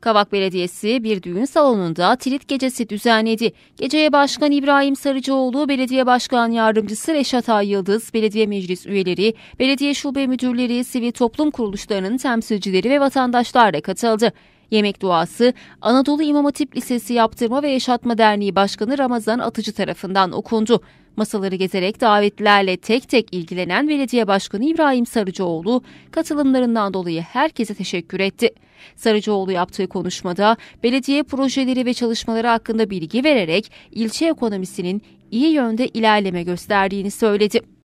Kavak Belediyesi bir düğün salonunda tirit gecesi düzenledi. Geceye Başkan İbrahim Sarıcıoğlu, Belediye Başkan Yardımcısı Reşat Ayıldız, Belediye Meclis üyeleri, belediye şube müdürleri, sivil toplum kuruluşlarının temsilcileri ve vatandaşlar da katıldı. Yemek duası Anadolu İmam Hatip Lisesi Yaptırma ve Yaşatma Derneği Başkanı Ramazan Atıcı tarafından okundu. Masaları gezerek davetlilerle tek tek ilgilenen belediye başkanı İbrahim Sarıcıoğlu katılımlarından dolayı herkese teşekkür etti. Sarıcıoğlu yaptığı konuşmada belediye projeleri ve çalışmaları hakkında bilgi vererek ilçe ekonomisinin iyi yönde ilerleme gösterdiğini söyledi.